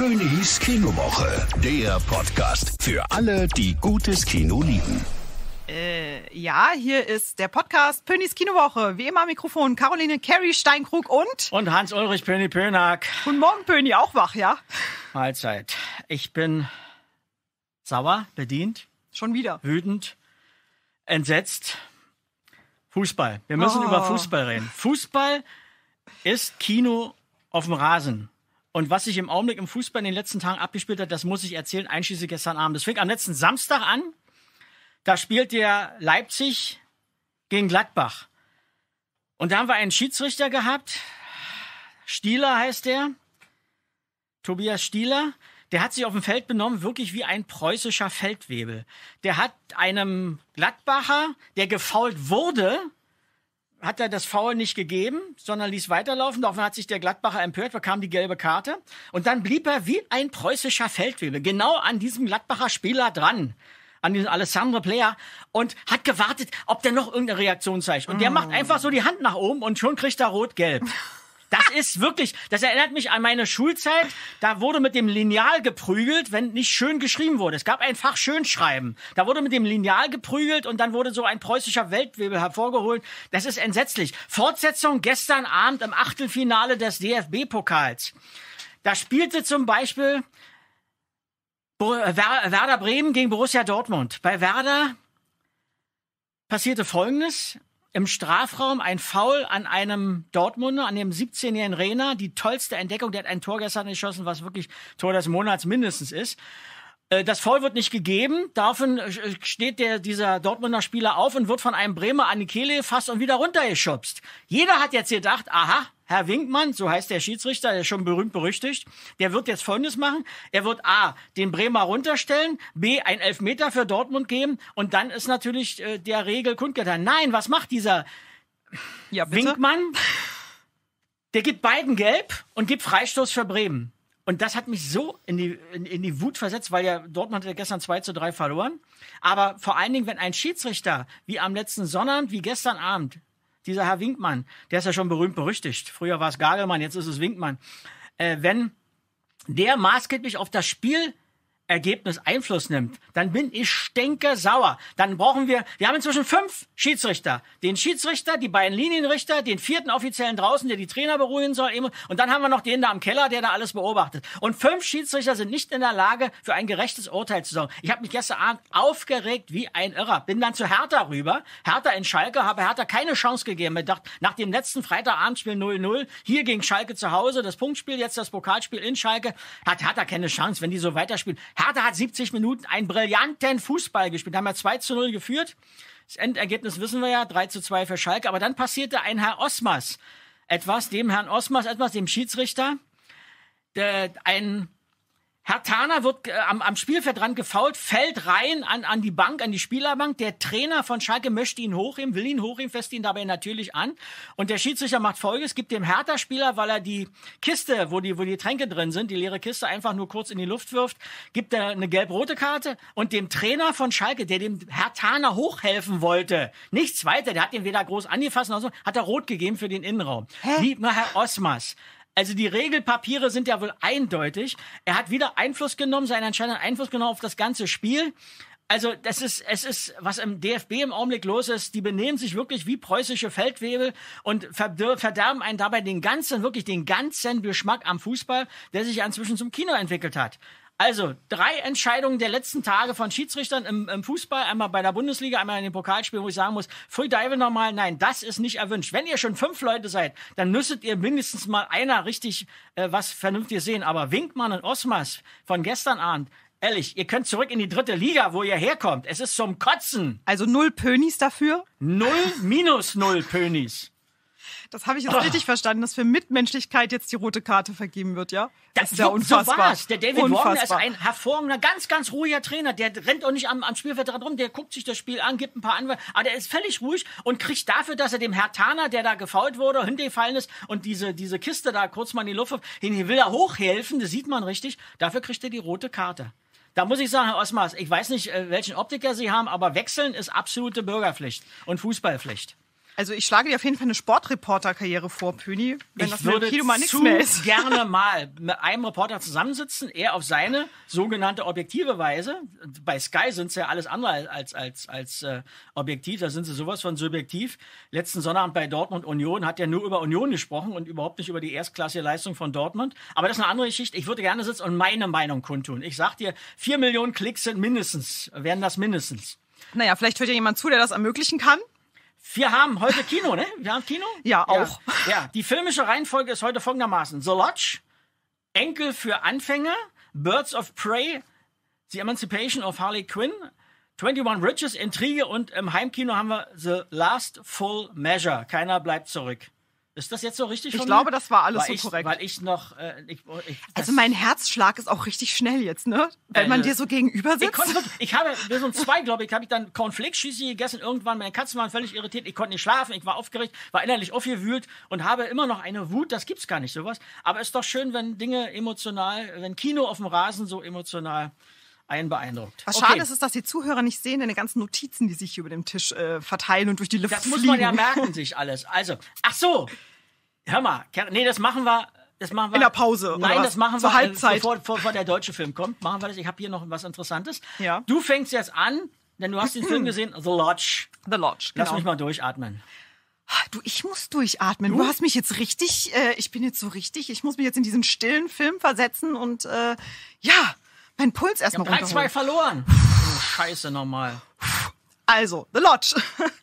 Königs Kinowoche. Der Podcast für alle, die gutes Kino lieben. Äh, ja, hier ist der Podcast Pönis Kinowoche. Wie immer Mikrofon Caroline Kerry Steinkrug und... Und Hans-Ulrich Pöni Pönack. Guten Morgen, Pöni, auch wach, ja? Mahlzeit. Ich bin sauer, bedient. Schon wieder. Wütend, entsetzt. Fußball. Wir müssen oh. über Fußball reden. Fußball ist Kino auf dem Rasen. Und was sich im Augenblick im Fußball in den letzten Tagen abgespielt hat, das muss ich erzählen, einschließlich gestern Abend. Das fing am letzten Samstag an. Da spielt der Leipzig gegen Gladbach. Und da haben wir einen Schiedsrichter gehabt. Stieler heißt der. Tobias Stieler. Der hat sich auf dem Feld benommen, wirklich wie ein preußischer Feldwebel. Der hat einem Gladbacher, der gefault wurde, hat er das Foul nicht gegeben, sondern ließ weiterlaufen. Daraufhin hat sich der Gladbacher empört, bekam die gelbe Karte. Und dann blieb er wie ein preußischer Feldwebel genau an diesem Gladbacher Spieler dran an diesem Alessandro Player und hat gewartet, ob der noch irgendeine Reaktion zeigt. Und der macht ah. einfach so die Hand nach oben und schon kriegt er rot-gelb. Das ist wirklich, das erinnert mich an meine Schulzeit. Da wurde mit dem Lineal geprügelt, wenn nicht schön geschrieben wurde. Es gab ein Fach Schönschreiben. Da wurde mit dem Lineal geprügelt und dann wurde so ein preußischer Weltwebel hervorgeholt. Das ist entsetzlich. Fortsetzung gestern Abend im Achtelfinale des DFB-Pokals. Da spielte zum Beispiel äh, Werder Bremen gegen Borussia Dortmund. Bei Werder passierte Folgendes im Strafraum ein Foul an einem Dortmunder, an dem 17-jährigen Rena. die tollste Entdeckung, der hat ein Tor gestern geschossen, was wirklich Tor des Monats mindestens ist. Äh, das Foul wird nicht gegeben. Daraufhin äh, steht der, dieser Dortmunder Spieler auf und wird von einem Bremer an die Kehle fast und wieder runtergeschubst. Jeder hat jetzt gedacht, aha, Herr Winkmann, so heißt der Schiedsrichter, der ist schon berühmt berüchtigt, der wird jetzt Folgendes machen. Er wird A, den Bremer runterstellen, B, ein Elfmeter für Dortmund geben und dann ist natürlich äh, der Regel kundgetan. Nein, was macht dieser ja, Winkmann? Der gibt beiden gelb und gibt Freistoß für Bremen. Und das hat mich so in die, in, in die Wut versetzt, weil ja Dortmund hat ja gestern 2 zu 3 verloren. Aber vor allen Dingen, wenn ein Schiedsrichter, wie am letzten Sonnabend, wie gestern Abend, dieser Herr Winkmann, der ist ja schon berühmt berüchtigt. Früher war es Gagelmann, jetzt ist es Winkmann. Äh, wenn der maßgeblich auf das Spiel Ergebnis Einfluss nimmt, dann bin ich stinkersauer. Dann brauchen wir, wir haben inzwischen fünf Schiedsrichter. Den Schiedsrichter, die beiden Linienrichter, den vierten Offiziellen draußen, der die Trainer beruhigen soll. Und dann haben wir noch den da im Keller, der da alles beobachtet. Und fünf Schiedsrichter sind nicht in der Lage, für ein gerechtes Urteil zu sorgen. Ich habe mich gestern Abend aufgeregt wie ein Irrer. Bin dann zu Hertha rüber. Hertha in Schalke, habe Hertha keine Chance gegeben. Ich dachte, nach dem letzten Freitagabendspiel 0-0, hier gegen Schalke zu Hause, das Punktspiel, jetzt das Pokalspiel in Schalke, hat Hertha keine Chance, wenn die so weiterspielen. Hertha hat 70 Minuten einen brillanten Fußball gespielt. Da Haben wir 2 zu 0 geführt. Das Endergebnis wissen wir ja, 3 zu 2 für Schalke. Aber dann passierte ein Herr Osmas etwas, dem Herrn Osmas etwas, dem Schiedsrichter, der, ein Herr wird äh, am, am Spielfeldrand gefault, fällt rein an, an die Bank, an die Spielerbank. Der Trainer von Schalke möchte ihn hochheben, will ihn hochheben, fest ihn dabei natürlich an. Und der Schiedsrichter macht Folges, gibt dem Hertha-Spieler, weil er die Kiste, wo die, wo die Tränke drin sind, die leere Kiste einfach nur kurz in die Luft wirft, gibt er eine gelb-rote Karte. Und dem Trainer von Schalke, der dem Herr hochhelfen wollte, nichts weiter, der hat ihn weder groß angefasst noch so, hat er rot gegeben für den Innenraum. Hä? Lieber Herr Osmas. Also die Regelpapiere sind ja wohl eindeutig. Er hat wieder Einfluss genommen, seinen anscheinenden Einfluss genommen auf das ganze Spiel. Also das ist, es ist, was im DFB im Augenblick los ist, die benehmen sich wirklich wie preußische Feldwebel und verderben einen dabei den ganzen, wirklich den ganzen Geschmack am Fußball, der sich ja inzwischen zum Kino entwickelt hat. Also, drei Entscheidungen der letzten Tage von Schiedsrichtern im, im, Fußball, einmal bei der Bundesliga, einmal in den Pokalspielen, wo ich sagen muss, Free Dive nochmal, nein, das ist nicht erwünscht. Wenn ihr schon fünf Leute seid, dann müsstet ihr mindestens mal einer richtig äh, was vernünftig sehen. Aber Winkmann und Osmas von gestern Abend, Ehrlich, ihr könnt zurück in die dritte Liga, wo ihr herkommt. Es ist zum Kotzen. Also null Pönis dafür? Null minus null Pönis. Das habe ich jetzt oh. Ah. richtig verstanden, dass für Mitmenschlichkeit jetzt die rote Karte vergeben wird, ja? Das, das ist ja unfassbar. So der David unfassbar. Warner ist ein hervorragender, ganz, ganz ruhiger Trainer. Der rennt auch nicht am, am Spielfeld dran rum, der guckt sich das Spiel an, gibt ein paar Anwälte. Aber der ist völlig ruhig und kriegt dafür, dass er dem Herr Taner, der da gefault wurde, hingefallen ist und diese, diese Kiste da kurz mal in die Luft, hin will er hochhelfen, das sieht man richtig. Dafür kriegt er die rote Karte. Da muss ich sagen, Herr Osmars, ich weiß nicht, äh, welchen Optiker Sie haben, aber wechseln ist absolute Bürgerpflicht und Fußballpflicht. Also ich schlage dir auf jeden Fall eine Sportreporterkarriere vor, Pöni, wenn ich das würde mit dem Kino mal nichts mehr ist. gerne mal mit einem Reporter zusammensitzen, er auf seine sogenannte objektive Weise. Bei Sky sind es ja alles andere als, als, als äh, objektiv, da sind sie sowas von subjektiv. Letzten Sonnabend bei Dortmund Union hat er nur über Union gesprochen und überhaupt nicht über die erstklassige Leistung von Dortmund. Aber das ist eine andere Geschichte. Ich würde gerne sitzen und meine Meinung kundtun. Ich sag dir, vier Millionen Klicks sind mindestens, werden das mindestens. Naja, vielleicht hört ja jemand zu, der das ermöglichen kann. Wir haben heute Kino, ne? Wir haben Kino? Ja, auch. Ja, ja. die filmische Reihenfolge ist heute folgendermaßen. The Lodge, Enkel für Anfänger, Birds of Prey, The Emancipation of Harley Quinn, 21 Riches, Intrige und im Heimkino haben wir The Last Full Measure. Keiner bleibt zurück. Ist das jetzt so richtig? Ich glaube, mir? das war alles weil so ich, korrekt. Weil ich noch. Äh, ich, ich, also mein Herzschlag ist auch richtig schnell jetzt, ne? Wenn äh, man dir so gegenüber sitzt. Ich, konnte, ich habe mir so zwei, glaube ich, habe ich dann Konfliktschüsse gegessen. Irgendwann meine Katzen waren völlig irritiert. Ich konnte nicht schlafen. Ich war aufgeregt, war innerlich aufgewühlt und habe immer noch eine Wut. Das gibt's gar nicht sowas. Aber es ist doch schön, wenn Dinge emotional, wenn Kino auf dem Rasen so emotional einen beeindruckt. Was schade ist, ist, dass die Zuhörer nicht sehen, deine ganzen Notizen, die sich hier über dem Tisch äh, verteilen und durch die Luft das fliegen. Das muss man ja merken, sich alles. Also, ach so, Hör mal, nee, das machen wir. Das machen wir. In der Pause. Nein, das machen Zur wir. Zur also Halbzeit. Bevor, bevor, der deutsche Film kommt, machen wir das. Ich habe hier noch was Interessantes. Ja. Du fängst jetzt an, denn du hast den Film gesehen, The Lodge. The Lodge. Lass genau. mich mal durchatmen. Ah, du, ich muss durchatmen. Du, du uh. hast mich jetzt richtig, äh, ich bin jetzt so richtig, ich muss mich jetzt in diesen stillen Film versetzen und äh, ja, mein Puls erstmal ja, runter. 3-2 verloren. Oh, scheiße nochmal. Also, The Lodge.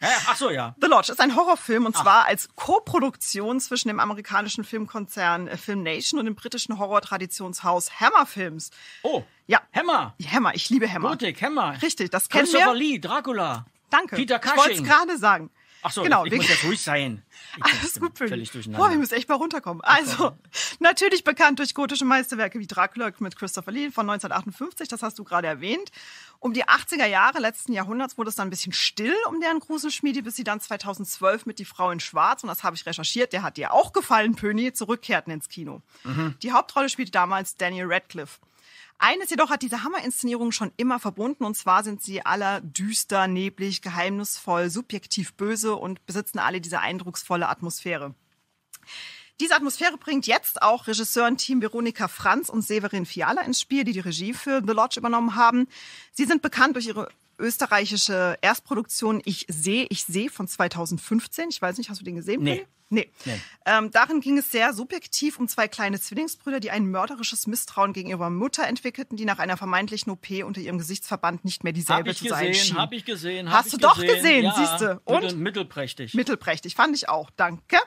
Ja, ach so, ja. The Lodge ist ein Horrorfilm und ach. zwar als Koproduktion zwischen dem amerikanischen Filmkonzern äh, Film Nation und dem britischen Horror-Traditionshaus Hammer Films. Oh. Ja. Hammer. Hammer, ich liebe Hammer. Gotik, Hammer. Richtig, das kennen wir. Christopher Lee, Dracula. Danke. Peter Cushing. Ich wollte es gerade sagen. Ach so, genau, ich, muss ja ruhig sein. Ich Alles gut, für Völlig Boah, wir müssen echt mal runterkommen. Also, natürlich bekannt durch gotische Meisterwerke wie Dracula mit Christopher Lee von 1958, das hast du gerade erwähnt. Um die 80er Jahre letzten Jahrhunderts wurde es dann ein bisschen still um deren Gruselschmiede, bis sie dann 2012 mit Die Frau in Schwarz, und das habe ich recherchiert, der hat dir auch gefallen, Pöni, zurückkehrten ins Kino. Mhm. Die Hauptrolle spielte damals Daniel Radcliffe. Eines jedoch hat diese Hammerinszenierung schon immer verbunden und zwar sind sie alle düster, neblig, geheimnisvoll, subjektiv böse und besitzen alle diese eindrucksvolle Atmosphäre. Diese Atmosphäre bringt jetzt auch Regisseurenteam Veronika Franz und Severin Fiala ins Spiel, die die Regie für The Lodge übernommen haben. Sie sind bekannt durch ihre österreichische Erstproduktion Ich sehe, ich sehe von 2015. Ich weiß nicht, hast du den gesehen? Nee. Nee. nee. Ähm, darin ging es sehr subjektiv um zwei kleine Zwillingsbrüder, die ein mörderisches Misstrauen gegen ihre Mutter entwickelten, die nach einer vermeintlichen OP unter ihrem Gesichtsverband nicht mehr dieselbe zu sein schien. Hab ich gesehen, hab Hast ich du gesehen. doch gesehen, ja, siehst du. Und mittelprächtig. Mittelprächtig, fand ich auch. Danke.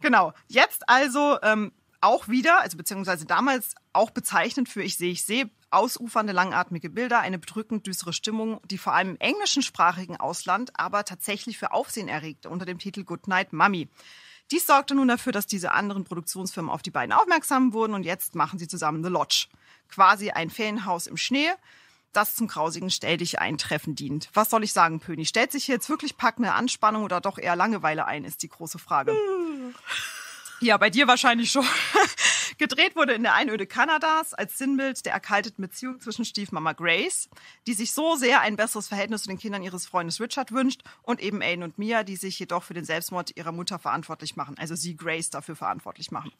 Genau. Jetzt also ähm, auch wieder, also beziehungsweise damals auch bezeichnet für Ich sehe, ich sehe, ausufernde, langatmige Bilder, eine bedrückend düstere Stimmung, die vor allem im englischsprachigen Ausland aber tatsächlich für Aufsehen erregte, unter dem Titel Good Night Mummy. Dies sorgte nun dafür, dass diese anderen Produktionsfirmen auf die beiden aufmerksam wurden und jetzt machen sie zusammen The Lodge. Quasi ein Ferienhaus im Schnee, das zum grausigen Stell dich eintreffen dient. Was soll ich sagen, Pöni? Stellt sich hier jetzt wirklich packende Anspannung oder doch eher Langeweile ein, ist die große Frage. Hm. Ja, bei dir wahrscheinlich schon. Gedreht wurde in der Einöde Kanadas als Sinnbild der erkalteten Beziehung zwischen Stiefmama Grace, die sich so sehr ein besseres Verhältnis zu den Kindern ihres Freundes Richard wünscht, und eben Aiden und Mia, die sich jedoch für den Selbstmord ihrer Mutter verantwortlich machen, also sie Grace dafür verantwortlich machen.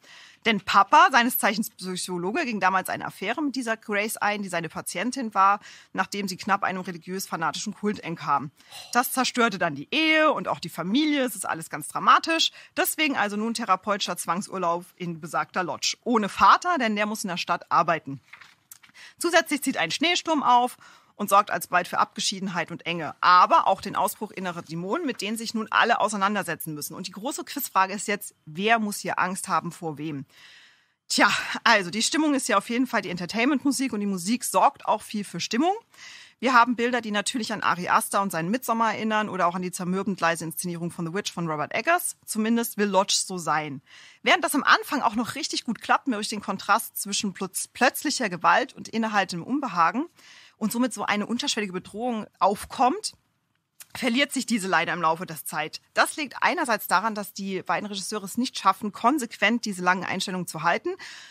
Denn Papa, seines Zeichens Psychologe, ging damals eine Affäre mit dieser Grace ein, die seine Patientin war, nachdem sie knapp einem religiös-fanatischen Kult entkam. Das zerstörte dann die Ehe und auch die Familie, es ist alles ganz dramatisch. Deswegen also nun therapeutischer Zwangsurlaub in besagter Lodge ohne Vater, denn der muss in der Stadt arbeiten. Zusätzlich zieht ein Schneesturm auf und sorgt alsbald für Abgeschiedenheit und Enge, aber auch den Ausbruch innerer Dämonen, mit denen sich nun alle auseinandersetzen müssen. Und die große Quizfrage ist jetzt, wer muss hier Angst haben vor wem? Tja, also die Stimmung ist ja auf jeden Fall die Entertainment-Musik und die Musik sorgt auch viel für Stimmung. Wir haben Bilder, die natürlich an Ari Aster und seinen Midsommer erinnern oder auch an die zermürbend leise Inszenierung von The Witch von Robert Eggers. Zumindest will Lodge so sein. Während das am Anfang auch noch richtig gut klappt, mir durch den Kontrast zwischen plötzlicher Gewalt und innehaltendem Unbehagen und somit so eine unterschwellige Bedrohung aufkommt, verliert sich diese leider im Laufe der Zeit. Das liegt einerseits daran, dass die beiden Regisseure es nicht schaffen, konsequent diese langen Einstellungen zu halten,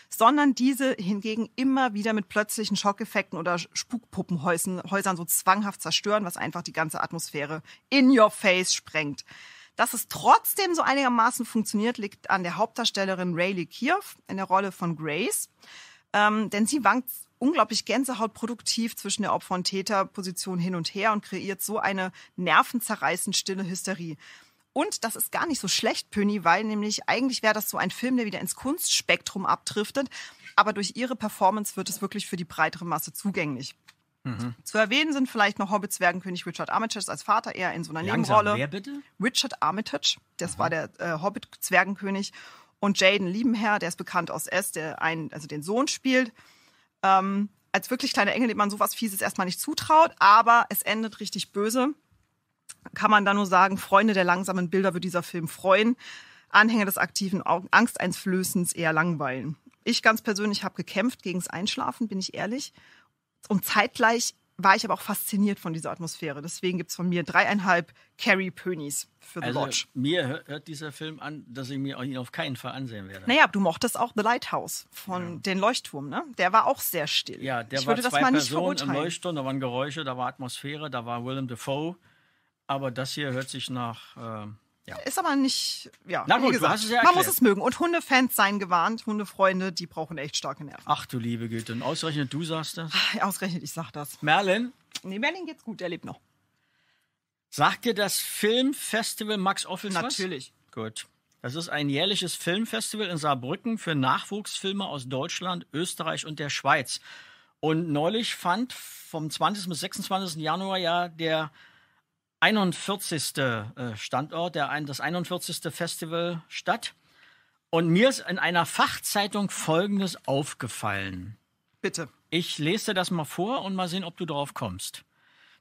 sondern diese hingegen immer wieder mit plötzlichen Schockeffekten oder Spukpuppenhäusern so zwanghaft zerstören, was einfach die ganze Atmosphäre in your face sprengt. Dass es trotzdem so einigermaßen funktioniert, liegt an der Hauptdarstellerin Rayleigh Kiev in der Rolle von Grace. Ähm, denn sie wankt unglaublich gänsehautproduktiv zwischen der Opfer- und Täterposition hin und her und kreiert so eine nervenzerreißend stille Hysterie. Und das ist gar nicht so schlecht, Pöni, weil nämlich eigentlich wäre das so ein Film, der wieder ins Kunstspektrum abdriftet. Aber durch ihre Performance wird es wirklich für die breitere Masse zugänglich. Mhm. Zu erwähnen sind vielleicht noch Hobbit-Zwergenkönig Richard Armitage als Vater, eher in so einer Langsam, Nebenrolle. Wer bitte? Richard Armitage, das Aha. war der äh, Hobbit-Zwergenkönig. Und Jaden Liebenherr, der ist bekannt aus S, der einen, also den Sohn spielt ähm, als wirklich kleiner Engel, dem man sowas Fieses erstmal nicht zutraut, aber es endet richtig böse. Kann man da nur sagen, Freunde der langsamen Bilder wird dieser Film freuen. Anhänger des aktiven Angst Angsteinflößens eher langweilen. Ich ganz persönlich habe gekämpft gegens Einschlafen, bin ich ehrlich. Und zeitgleich war ich aber auch fasziniert von dieser Atmosphäre. Deswegen gibt es von mir dreieinhalb Carrie Pönis für The also, Lodge. Mir hört dieser Film an, dass ich mir ihn auf keinen Fall ansehen werde. Naja, du mochtest auch The Lighthouse von ja. den Leuchtturm, ne? Der war auch sehr still. Ja, der ich war würde zwei das mal nicht Personen verurteilen. im Leuchtturm, da waren Geräusche, da war Atmosphäre, da war Willem Dafoe. Aber das hier hört sich nach äh, ja. Ist aber nicht, ja. Na gut, gesagt, ja man muss es mögen. Und Hundefans seien gewarnt. Hundefreunde, die brauchen echt starke Nerven. Ach du liebe Güte. Und ausgerechnet du sagst das? Ach, ausgerechnet ich sag das. Merlin? Nee, Merlin geht's gut. Er lebt noch. Sagt dir das Filmfestival Max Offels Natürlich. Was? Gut. Das ist ein jährliches Filmfestival in Saarbrücken für Nachwuchsfilme aus Deutschland, Österreich und der Schweiz. Und neulich fand vom 20. bis 26. Januar ja der 41. Äh, Standort, der, das 41. Festival statt. Und mir ist in einer Fachzeitung Folgendes aufgefallen. Bitte. Ich lese dir das mal vor und mal sehen, ob du drauf kommst.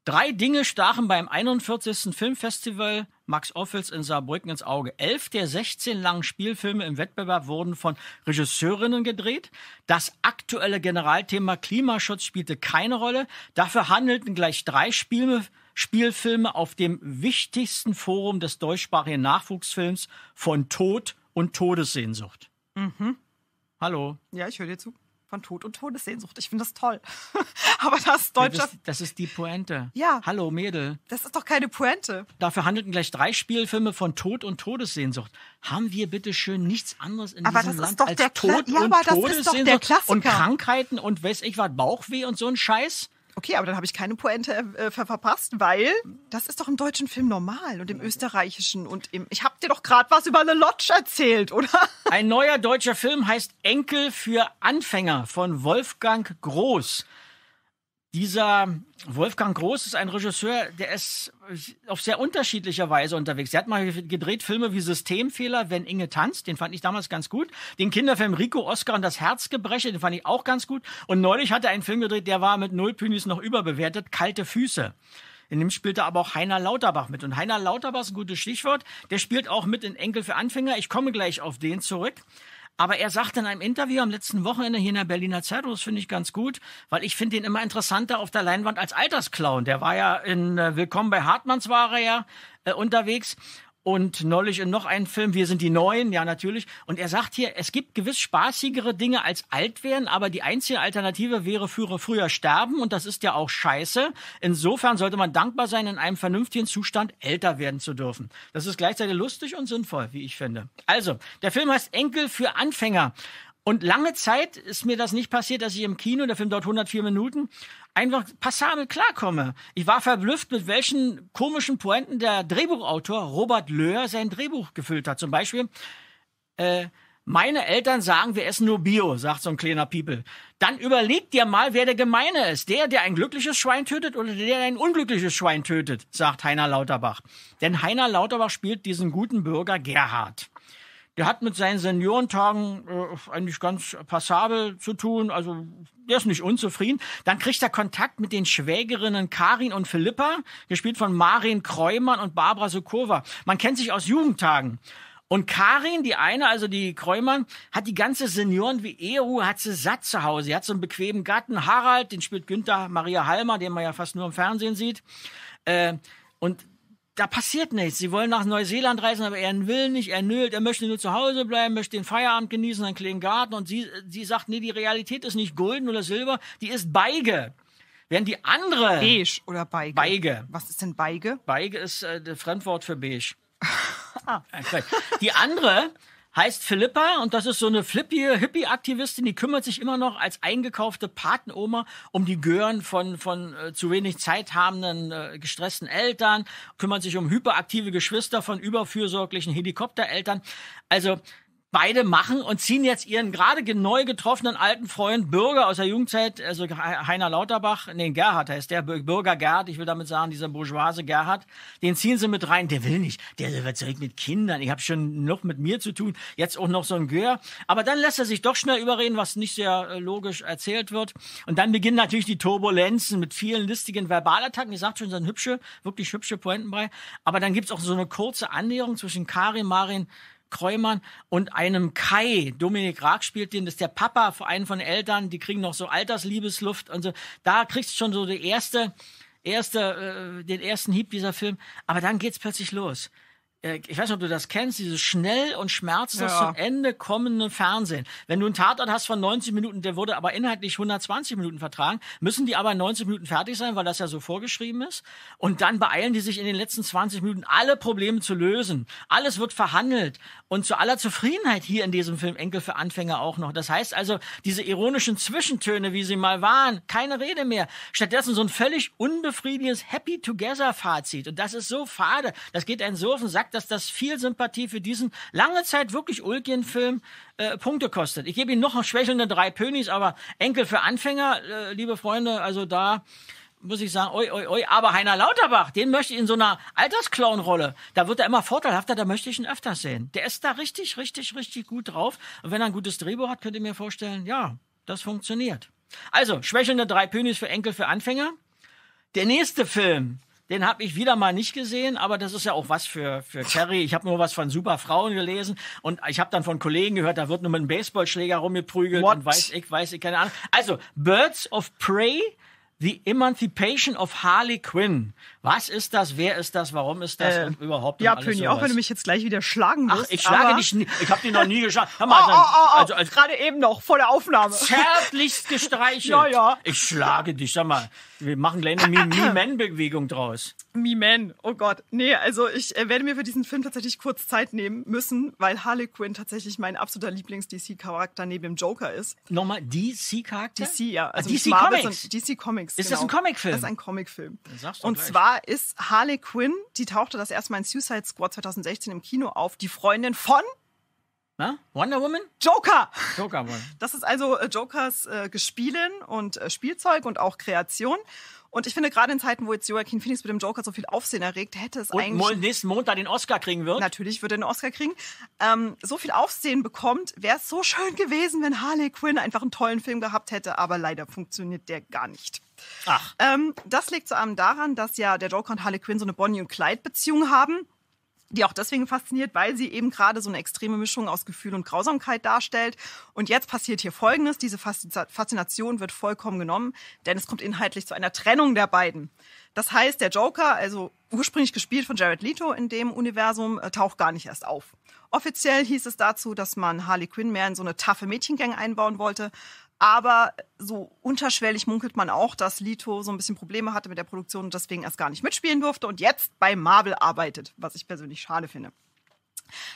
Drei Dinge stachen beim 41. Filmfestival Max Offels in Saarbrücken ins Auge. Elf der 16 langen Spielfilme im Wettbewerb wurden von Regisseurinnen gedreht. Das aktuelle Generalthema Klimaschutz spielte keine Rolle. Dafür handelten gleich drei Spielme, Spielfilme auf dem wichtigsten Forum des deutschsprachigen Nachwuchsfilms von Tod und Todessehnsucht. Mhm. Hallo. Ja, ich höre dir zu von Tod und Todessehnsucht. Ich finde das toll. Aber das deutsche. Das, das, ist die Pointe. Ja. Hallo, Mädel. Das ist doch keine Pointe. Dafür handelten gleich drei Spielfilme von Tod und Todessehnsucht. Haben wir bitte schön nichts anderes in aber diesem Land als Tod Kla ja, und Todessehnsucht und Krankheiten und weiß ich was, Bauchweh und so ein Scheiß? Okay, aber dann habe ich keine Pointe äh, verpasst, weil das ist doch im deutschen Film normal und im österreichischen und im. Ich habe dir doch gerade was über eine Lodge erzählt, oder? Ein neuer deutscher Film heißt Enkel für Anfänger von Wolfgang Groß dieser Wolfgang Groß ist ein Regisseur, der ist auf sehr unterschiedliche Weise unterwegs. Er hat mal gedreht Filme wie Systemfehler, Wenn Inge tanzt, den fand ich damals ganz gut. Den Kinderfilm Rico Oscar und das Herzgebreche, den fand ich auch ganz gut. Und neulich hat er einen Film gedreht, der war mit null Pünis noch überbewertet, Kalte Füße. In dem spielte aber auch Heiner Lauterbach mit. Und Heiner Lauterbach ist ein gutes Stichwort. Der spielt auch mit in Enkel für Anfänger. Ich komme gleich auf den zurück. Aber er sagte in einem Interview am letzten Wochenende hier in der Berliner Zeitung, das finde ich ganz gut, weil ich finde ihn immer interessanter auf der Leinwand als Altersclown. Der war ja in äh, Willkommen bei Hartmannsware ja äh, unterwegs und neulich in noch einen Film, wir sind die Neuen, ja natürlich. Und er sagt hier, es gibt gewiss spaßigere Dinge als alt werden, aber die einzige Alternative wäre früher, früher sterben und das ist ja auch scheiße. Insofern sollte man dankbar sein, in einem vernünftigen Zustand älter werden zu dürfen. Das ist gleichzeitig lustig und sinnvoll, wie ich finde. Also, der Film heißt Enkel für Anfänger. Und lange Zeit ist mir das nicht passiert, dass ich im Kino, der Film dauert 104 Minuten, einfach passabel klarkomme. Ich war verblüfft, mit welchen komischen Pointen der Drehbuchautor Robert Löhr sein Drehbuch gefüllt hat. Zum Beispiel, äh, meine Eltern sagen, wir essen nur Bio, sagt so ein kleiner People. Dann überleg dir mal, wer der Gemeine ist. Der, der ein glückliches Schwein tötet oder der, der ein unglückliches Schwein tötet, sagt Heiner Lauterbach. Denn Heiner Lauterbach spielt diesen guten Bürger Gerhard. Der hat mit seinen Seniorentagen äh, eigentlich ganz passabel zu tun. Also der ist nicht unzufrieden. Dann kriegt er Kontakt mit den Schwägerinnen Karin und Philippa, gespielt von Marin Kräumann und Barbara Sokowa. Man kennt sich aus Jugendtagen. Und Karin, die eine, also die Kräumann, hat die ganze Senioren wie Eru, hat sie satt zu Hause. Sie hat so einen bequemen Gatten. Harald, den spielt Günther Maria Halmer, den man ja fast nur im Fernsehen sieht. Äh, und da passiert nichts. Sie wollen nach Neuseeland reisen, aber er will nicht, er nölt, er möchte nur zu Hause bleiben, möchte den Feierabend genießen, einen kleinen Garten und sie, sie sagt, nee, die Realität ist nicht golden oder silber, die ist beige. Während die andere... Beige oder beige? Beige. Was ist denn beige? Beige ist äh, das Fremdwort für beige. ah. Äh, die andere heißt Philippa und das ist so eine flippige Hippie-Aktivistin, die kümmert sich immer noch als eingekaufte Patenoma um die Gören von, von äh, zu wenig Zeit habenden, äh, gestressten Eltern, kümmert sich um hyperaktive Geschwister von überfürsorglichen Helikoptereltern. Also beide machen und ziehen jetzt ihren gerade neu getroffenen alten Freund Bürger aus der Jugendzeit, also Heiner Lauterbach, nee, Gerhard heißt der, Bürger Gerhard, ich will damit sagen, dieser bourgeoise Gerhard, den ziehen sie mit rein, der will nicht, der ist überzeugt mit Kindern, ich habe schon noch mit mir zu tun, jetzt auch noch so ein Gör, aber dann lässt er sich doch schnell überreden, was nicht sehr äh, logisch erzählt wird und dann beginnen natürlich die Turbulenzen mit vielen listigen Verbalattacken, ich sagt schon, sind hübsche, wirklich hübsche Pointen bei, aber dann gibt's auch so eine kurze Annäherung zwischen Karin, Marin, Kräumann und einem Kai. Dominik Raag spielt den, das ist der Papa für einen von den Eltern, die kriegen noch so Altersliebesluft und so. Da kriegst du schon so die erste, erste, äh, den ersten Hieb dieser Film. Aber dann geht's plötzlich los. Äh, ich weiß nicht, ob du das kennst, dieses schnell und schmerzlos ja. zum Ende kommende Fernsehen. Wenn du einen Tatort hast von 90 Minuten, der wurde aber inhaltlich 120 Minuten vertragen, müssen die aber in 90 Minuten fertig sein, weil das ja so vorgeschrieben ist. Und dann beeilen die sich in den letzten 20 Minuten alle Probleme zu lösen. Alles wird verhandelt und zu aller Zufriedenheit hier in diesem Film Enkel für Anfänger auch noch. Das heißt also, diese ironischen Zwischentöne, wie sie mal waren, keine Rede mehr. Stattdessen so ein völlig unbefriedigendes Happy Together Fazit. Und das ist so fade. Das geht einen so auf den Sack merkt, dass das viel Sympathie für diesen lange Zeit wirklich ulkigen Film äh, Punkte kostet. Ich gebe Ihnen noch eine schwächelnde drei Pönis, aber Enkel für Anfänger, äh, liebe Freunde, also da muss ich sagen, oi, oi, oi, aber Heiner Lauterbach, den möchte ich in so einer Altersclown-Rolle, da wird er immer vorteilhafter, da möchte ich ihn öfters sehen. Der ist da richtig, richtig, richtig gut drauf. Und wenn er ein gutes Drehbuch hat, könnt ihr mir vorstellen, ja, das funktioniert. Also, schwächelnde drei Pönis für Enkel für Anfänger. Der nächste Film, den habe ich wieder mal nicht gesehen, aber das ist ja auch was für, für Terry. Ich habe nur was von super Frauen gelesen und ich habe dann von Kollegen gehört, da wird nur mit einem Baseballschläger rumgeprügelt What? und weiß ich, weiß ich, keine Ahnung. Also, Birds of Prey The Emancipation of Harley Quinn. Was ist das? Wer ist das? Warum ist das? Äh, und überhaupt Ja, Pöni, auch wenn du mich jetzt gleich wieder schlagen wirst. Ach, ich schlage dich nie. Ich habe dich noch nie geschlagen. Hör mal, oh, oh, oh, oh, also, also, gerade eben noch, vor der Aufnahme. Zärtlichst gestreichelt. ja, ja. Ich schlage dich. Sag mal, wir machen gleich eine me man bewegung draus. Me Man. Oh Gott. Nee, also ich äh, werde mir für diesen Film tatsächlich kurz Zeit nehmen müssen, weil Harley Quinn tatsächlich mein absoluter Lieblings-DC-Charakter neben dem Joker ist. Nochmal DC-Charakter? DC, ja. Ah, also DC Marvel Comics. DC Comics. Ist genau. das ein Comicfilm? Das ist ein Comicfilm. Und gleich. zwar ist Harley Quinn, die tauchte das erste Mal in Suicide Squad 2016 im Kino auf, die Freundin von na? Wonder Woman? Joker! Joker Woman. Das ist also äh, Jokers äh, Gespielen und äh, Spielzeug und auch Kreation. Und ich finde, gerade in Zeiten, wo jetzt Joaquin Phoenix mit dem Joker so viel Aufsehen erregt, hätte es und eigentlich... nächsten Montag den Oscar kriegen wird. Natürlich wird er den Oscar kriegen. Ähm, so viel Aufsehen bekommt, wäre es so schön gewesen, wenn Harley Quinn einfach einen tollen Film gehabt hätte. Aber leider funktioniert der gar nicht. Ach. Ähm, das liegt zu einem daran, dass ja der Joker und Harley Quinn so eine Bonnie- und Clyde-Beziehung haben die auch deswegen fasziniert, weil sie eben gerade so eine extreme Mischung aus Gefühl und Grausamkeit darstellt. Und jetzt passiert hier Folgendes. Diese Faszination wird vollkommen genommen, denn es kommt inhaltlich zu einer Trennung der beiden. Das heißt, der Joker, also ursprünglich gespielt von Jared Leto in dem Universum, äh, taucht gar nicht erst auf. Offiziell hieß es dazu, dass man Harley Quinn mehr in so eine taffe Mädchengang einbauen wollte. Aber so unterschwellig munkelt man auch, dass Lito so ein bisschen Probleme hatte mit der Produktion und deswegen erst gar nicht mitspielen durfte und jetzt bei Marvel arbeitet, was ich persönlich schade finde.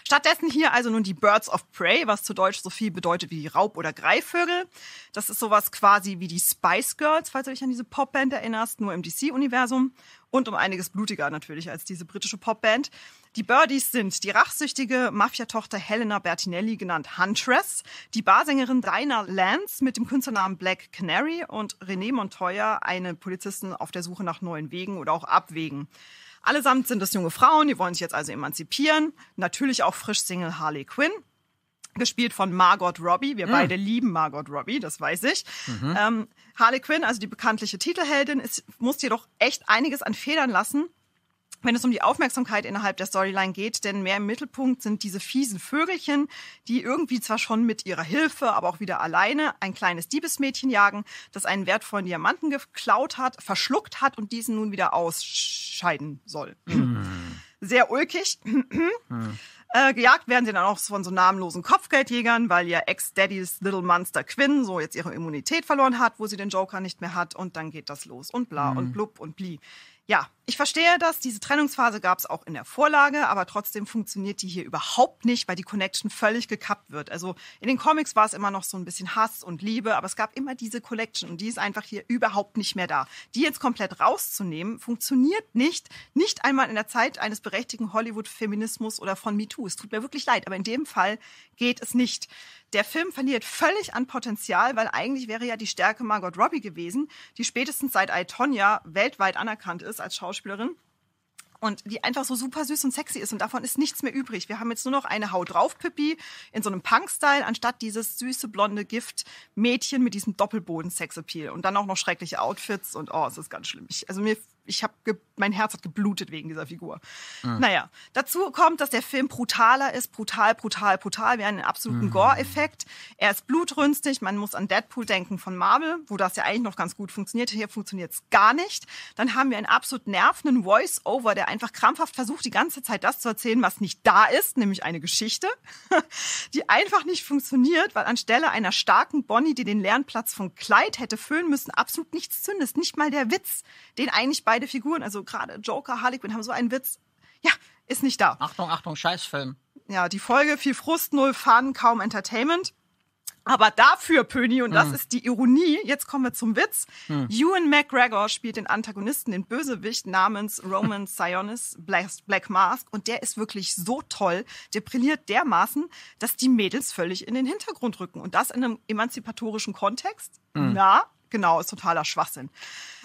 Stattdessen hier also nun die Birds of Prey, was zu Deutsch so viel bedeutet wie Raub- oder Greifvögel. Das ist sowas quasi wie die Spice Girls, falls du dich an diese Popband erinnerst, nur im DC-Universum und um einiges blutiger natürlich als diese britische Popband. Die Birdies sind die rachsüchtige Mafiatochter Helena Bertinelli, genannt Huntress, die Barsängerin Rainer Lance mit dem Künstlernamen Black Canary und René Montoya, eine Polizistin auf der Suche nach neuen Wegen oder auch Abwegen. Allesamt sind es junge Frauen, die wollen sich jetzt also emanzipieren. Natürlich auch frisch Single Harley Quinn gespielt von Margot Robbie. Wir mhm. beide lieben Margot Robbie, das weiß ich. Mhm. Ähm, Harley Quinn, also die bekanntliche Titelheldin, ist, muss jedoch echt einiges an Federn lassen, wenn es um die Aufmerksamkeit innerhalb der Storyline geht, denn mehr im Mittelpunkt sind diese fiesen Vögelchen, die irgendwie zwar schon mit ihrer Hilfe, aber auch wieder alleine ein kleines Diebesmädchen jagen, das einen wertvollen Diamanten geklaut hat, verschluckt hat und diesen nun wieder ausscheiden soll. Hm. Mhm. Sehr ulkig. Äh, gejagt werden sie dann auch von so namenlosen Kopfgeldjägern, weil ihr Ex-Daddys Little Monster Quinn so jetzt ihre Immunität verloren hat, wo sie den Joker nicht mehr hat und dann geht das los und bla mhm. und blub und bli. Ja, ich verstehe das. Diese Trennungsphase gab es auch in der Vorlage, aber trotzdem funktioniert die hier überhaupt nicht, weil die Connection völlig gekappt wird. Also in den Comics war es immer noch so ein bisschen Hass und Liebe, aber es gab immer diese Collection und die ist einfach hier überhaupt nicht mehr da. Die jetzt komplett rauszunehmen, funktioniert nicht. Nicht einmal in der Zeit eines berechtigten Hollywood-Feminismus oder von MeToo. Es tut mir wirklich leid, aber in dem Fall geht es nicht. Der Film verliert völlig an Potenzial, weil eigentlich wäre ja die Stärke Margot Robbie gewesen, die spätestens seit I, weltweit anerkannt ist als Schauspielerin und die einfach so super süß und sexy ist und davon ist nichts mehr übrig. Wir haben jetzt nur noch eine Haut drauf Pippi in so einem Punk-Style anstatt dieses süße blonde Gift Mädchen mit diesem Doppelboden Sexappeal und dann auch noch schreckliche Outfits und oh, es ist ganz schlimm. Ich, also mir ich habe mein Herz hat geblutet wegen dieser Figur. Mhm. Naja, dazu kommt, dass der Film brutaler ist, brutal, brutal, brutal. Wir haben einen absoluten mhm. Gore-Effekt. Er ist blutrünstig. Man muss an Deadpool denken von Marvel, wo das ja eigentlich noch ganz gut funktioniert. Hier funktioniert es gar nicht. Dann haben wir einen absolut nervenden Voice-Over, der einfach krampfhaft versucht, die ganze Zeit das zu erzählen, was nicht da ist, nämlich eine Geschichte, die einfach nicht funktioniert, weil anstelle einer starken Bonnie, die den Lernplatz von Clyde hätte füllen müssen, absolut nichts zündet. Nicht mal der Witz, den eigentlich bei beide Figuren, also gerade Joker, Harley Quinn, haben so einen Witz. Ja, ist nicht da. Achtung, Achtung, Scheißfilm. Ja, die Folge viel Frust, null Fun, kaum Entertainment. Aber dafür, Pöni, und das hm. ist die Ironie, jetzt kommen wir zum Witz. Hm. Ewan McGregor spielt den Antagonisten, den Bösewicht namens Roman Sionis Black, Black Mask. Und der ist wirklich so toll, der brilliert dermaßen, dass die Mädels völlig in den Hintergrund rücken. Und das in einem emanzipatorischen Kontext. Hm. Na, Genau, ist totaler Schwachsinn.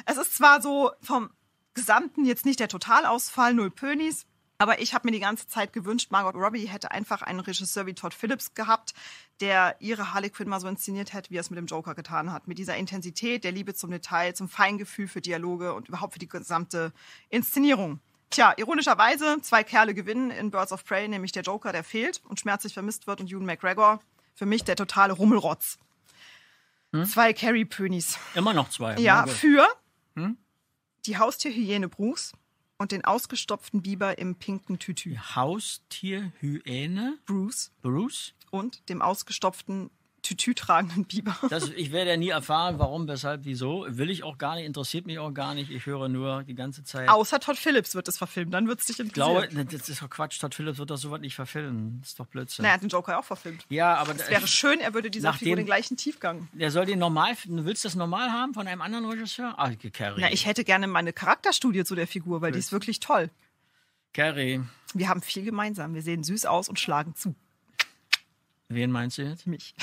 Es ist zwar so vom Gesamten jetzt nicht der Totalausfall, null Pönis, aber ich habe mir die ganze Zeit gewünscht, Margot Robbie hätte einfach einen Regisseur wie Todd Phillips gehabt, der ihre Harley Quinn mal so inszeniert hätte, wie er es mit dem Joker getan hat. Mit dieser Intensität, der Liebe zum Detail, zum Feingefühl für Dialoge und überhaupt für die gesamte Inszenierung. Tja, ironischerweise, zwei Kerle gewinnen in Birds of Prey, nämlich der Joker, der fehlt und schmerzlich vermisst wird, und Ewan McGregor, für mich der totale Rummelrotz. Hm? Zwei Carrie-Pönis. Immer noch zwei. Ja, für hm? die Haustierhyäne Bruce und den ausgestopften Biber im pinken Tütü. Die Haustierhyäne? Bruce. Bruce. Und dem ausgestopften Tütü tragenden Biber. Das, ich werde ja nie erfahren, warum, weshalb, wieso. Will ich auch gar nicht, interessiert mich auch gar nicht. Ich höre nur die ganze Zeit. Außer Todd Phillips wird es verfilmt, dann wird es dich interessieren. Ich glaube, das ist doch Quatsch. Todd Phillips wird das sowas nicht verfilmen. Das ist doch Blödsinn. Na, er hat den Joker ja auch verfilmt. Ja, aber. Es wäre schön, er würde dieser Figur den gleichen Tiefgang. Er soll den normal. Du willst das normal haben von einem anderen Regisseur? Ah, Carrie. Na, ich hätte gerne meine Charakterstudie zu der Figur, weil Blöd. die ist wirklich toll. Carrie. Wir haben viel gemeinsam. Wir sehen süß aus und schlagen zu. Wen meinst du jetzt? Mich.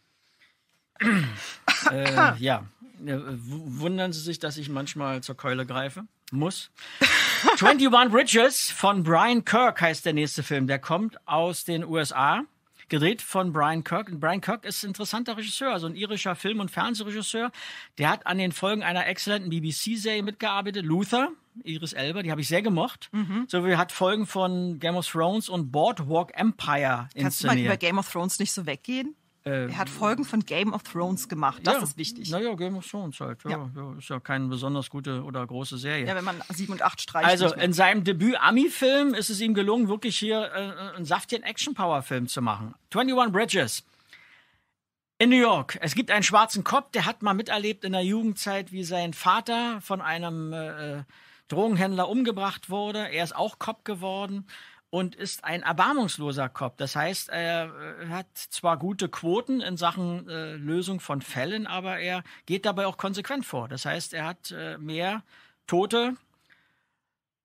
äh, ja. Äh, wundern Sie sich, dass ich manchmal zur Keule greife? Muss. 21 Bridges von Brian Kirk heißt der nächste Film. Der kommt aus den USA. Gedreht von Brian Kirk. Und Brian Kirk ist ein interessanter Regisseur, also ein irischer Film- und Fernsehregisseur. Der hat an den Folgen einer exzellenten BBC-Serie mitgearbeitet, Luther. Iris Elba, die habe ich sehr gemocht. Mhm. So wie hat Folgen von Game of Thrones und Boardwalk Empire inszeniert. Kannst du mal über Game of Thrones nicht so weggehen? Ähm, er hat Folgen von Game of Thrones gemacht, das ja, ist wichtig. Naja, Game of Thrones halt. Ja, ja. ja, ist ja keine besonders gute oder große Serie. Ja, wenn man sieben und acht streicht. Also in seinem Debüt-Ami-Film ist es ihm gelungen, wirklich hier äh, äh einen saftigen Action-Power-Film zu machen. 21 Bridges. In New York. Es gibt einen schwarzen Kopf, der hat mal miterlebt in der Jugendzeit, wie sein Vater von einem äh, äh Drogenhändler umgebracht wurde. Er ist auch Cop geworden und ist ein erbarmungsloser Cop. Das heißt, er äh, hat zwar gute Quoten in Sachen äh, Lösung von Fällen, aber er geht dabei auch konsequent vor. Das heißt, er hat äh, mehr Tote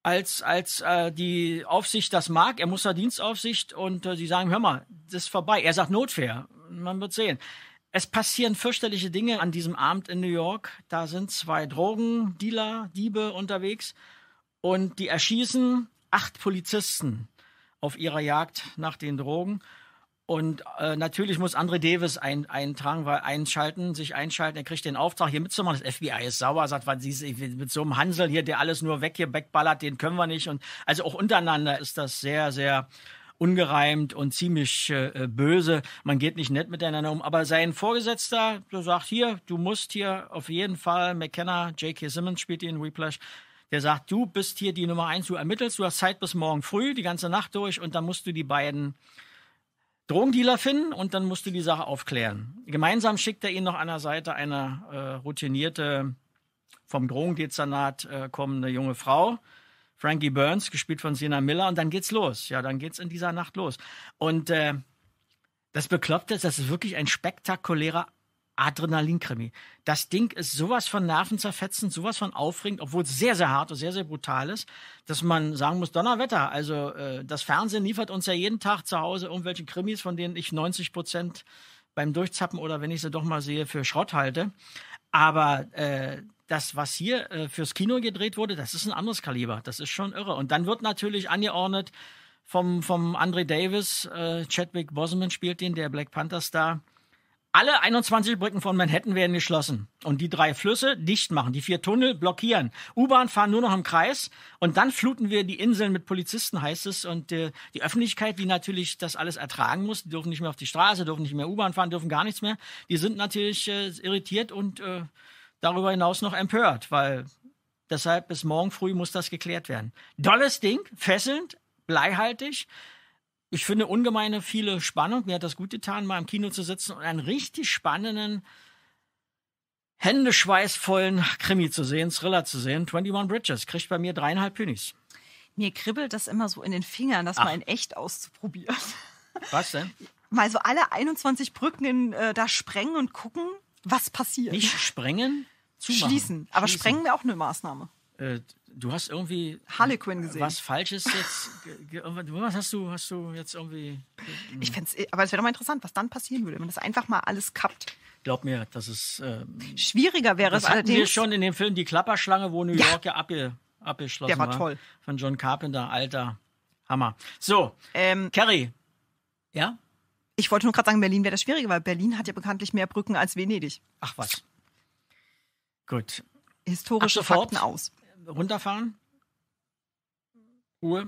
als, als äh, die Aufsicht das mag. Er muss zur Dienstaufsicht und äh, sie sagen, hör mal, das ist vorbei. Er sagt Notfair. Man wird sehen. Es passieren fürchterliche Dinge an diesem Abend in New York. Da sind zwei Drogendealer, Diebe unterwegs und die erschießen acht Polizisten auf ihrer Jagd nach den Drogen. Und äh, natürlich muss André Davis ein, eintragen, weil einschalten, sich einschalten, er kriegt den Auftrag, hier mitzumachen. Das FBI ist sauer, sagt, was sie mit so einem Hansel hier, der alles nur weg hier wegballert, den können wir nicht. Und also auch untereinander ist das sehr, sehr ungereimt und ziemlich äh, äh, böse. Man geht nicht nett miteinander um. Aber sein Vorgesetzter sagt, hier, du musst hier auf jeden Fall, McKenna, J.K. Simmons spielt ihn, Whiplash, der sagt, du bist hier die Nummer eins, du ermittelst, du hast Zeit bis morgen früh, die ganze Nacht durch und dann musst du die beiden Drogendealer finden und dann musst du die Sache aufklären. Gemeinsam schickt er ihnen noch an der Seite eine äh, routinierte, vom Drogendezernat äh, kommende junge Frau, Frankie Burns, gespielt von Sienna Miller, und dann geht's los. Ja, dann geht's in dieser Nacht los. Und äh, das Bekloppte ist, das ist wirklich ein spektakulärer Adrenalinkrimi. Das Ding ist sowas von nervenzerfetzend, sowas von aufregend, obwohl es sehr, sehr hart und sehr, sehr brutal ist, dass man sagen muss, Donnerwetter. Also äh, das Fernsehen liefert uns ja jeden Tag zu Hause irgendwelche Krimis, von denen ich 90 Prozent beim Durchzappen oder wenn ich sie doch mal sehe, für Schrott halte. Aber äh, das, was hier äh, fürs Kino gedreht wurde, das ist ein anderes Kaliber. Das ist schon irre. Und dann wird natürlich angeordnet vom, vom Andre Davis, äh, Chadwick Boseman spielt den, der Black Panther Star. Alle 21 Brücken von Manhattan werden geschlossen und die drei Flüsse dicht machen, die vier Tunnel blockieren. U-Bahn fahren nur noch im Kreis und dann fluten wir die Inseln mit Polizisten, heißt es. Und äh, die Öffentlichkeit, die natürlich das alles ertragen muss, die dürfen nicht mehr auf die Straße, dürfen nicht mehr U-Bahn fahren, dürfen gar nichts mehr. Die sind natürlich äh, irritiert und äh, darüber hinaus noch empört, weil deshalb bis morgen früh muss das geklärt werden. Dolles Ding, fesselnd, bleihaltig. Ich finde ungemeine viele Spannung. Mir hat das gut getan, mal im Kino zu sitzen und einen richtig spannenden, händeschweißvollen Krimi zu sehen, Thriller zu sehen. 21 Bridges kriegt bei mir dreieinhalb Pünis. Mir kribbelt das immer so in den Fingern, das Ach. mal in echt auszuprobieren. Was denn? Mal so alle 21 Brücken in, äh, da sprengen und gucken, was passiert. Nicht sprengen, Zumachen. Schließen. Aber Schließen. sprengen wäre auch eine Maßnahme. Äh, du hast irgendwie Harlequin gesehen. Was Falsches jetzt. Was hast du, hast du jetzt irgendwie. Hm. Ich fände es, aber es wäre doch mal interessant, was dann passieren würde, wenn man das einfach mal alles kappt. Glaub mir, das ist. Ähm, Schwieriger wäre es allerdings. Wir schon in dem Film Die Klapperschlange, wo New York ja abge, abgeschlossen war. Der war toll. Von John Carpenter, alter Hammer. So, ähm, Carrie. Ja? Ich wollte nur gerade sagen, Berlin wäre das Schwierige, weil Berlin hat ja bekanntlich mehr Brücken als Venedig. Ach was. Gut. Historische Fakten aus. Runterfahren. Ruhe.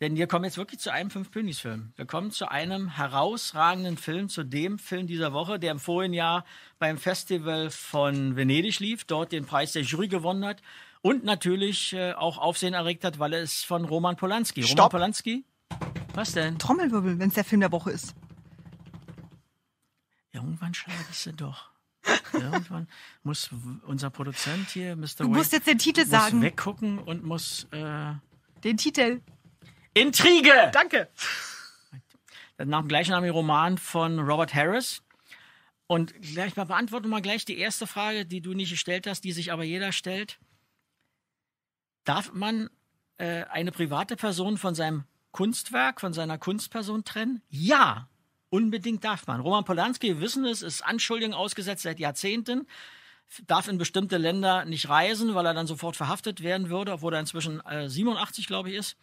Denn wir kommen jetzt wirklich zu einem Fünf-Pönis-Film. Wir kommen zu einem herausragenden Film, zu dem Film dieser Woche, der im vorigen Jahr beim Festival von Venedig lief, dort den Preis der Jury gewonnen hat und natürlich äh, auch Aufsehen erregt hat, weil er ist von Roman Polanski. Stopp. Roman Polanski? Was denn? Trommelwirbel, wenn es der Film der Woche ist. Irgendwann schlag ich sie doch. Irgendwann muss unser Produzent hier, Mr. Du musst jetzt den Titel muss sagen. weggucken und muss. Äh, den Titel. Intrige! Danke! Nach dem gleichnamigen Roman von Robert Harris. Und gleich mal beantworten mal gleich die erste Frage, die du nicht gestellt hast, die sich aber jeder stellt. Darf man äh, eine private Person von seinem Kunstwerk, von seiner Kunstperson trennen? Ja, Unbedingt darf man. Roman Polanski, wir wissen es, ist Anschuldigung ausgesetzt seit Jahrzehnten, darf in bestimmte Länder nicht reisen, weil er dann sofort verhaftet werden würde, obwohl er inzwischen äh, 87, glaube ich, ist.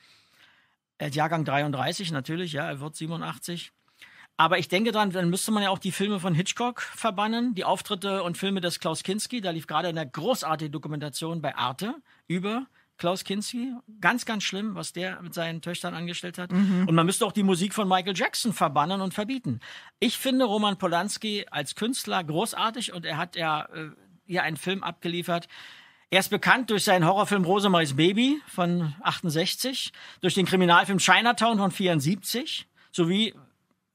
Er hat Jahrgang 33 natürlich, ja, er wird 87. Aber ich denke dran, dann müsste man ja auch die Filme von Hitchcock verbannen, die Auftritte und Filme des Klaus Kinski. Da lief gerade eine großartige Dokumentation bei Arte über Klaus Kinski. Ganz, ganz schlimm, was der mit seinen Töchtern angestellt hat. Mhm. Und man müsste auch die Musik von Michael Jackson verbannen und verbieten. Ich finde Roman Polanski als Künstler großartig und er hat ja äh, hier einen Film abgeliefert. Er ist bekannt durch seinen Horrorfilm Rosemary's Baby von 68, durch den Kriminalfilm Chinatown von 74 sowie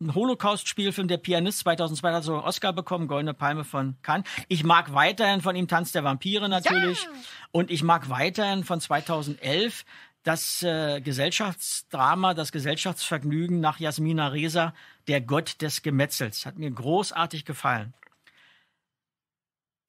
ein Holocaust-Spielfilm, der Pianist 2002 hat so einen Oscar bekommen, Goldene Palme von Cannes. Ich mag weiterhin von ihm Tanz der Vampire natürlich. Ja. Und ich mag weiterhin von 2011 das äh, Gesellschaftsdrama, das Gesellschaftsvergnügen nach Jasmina Reza, Der Gott des Gemetzels. Hat mir großartig gefallen.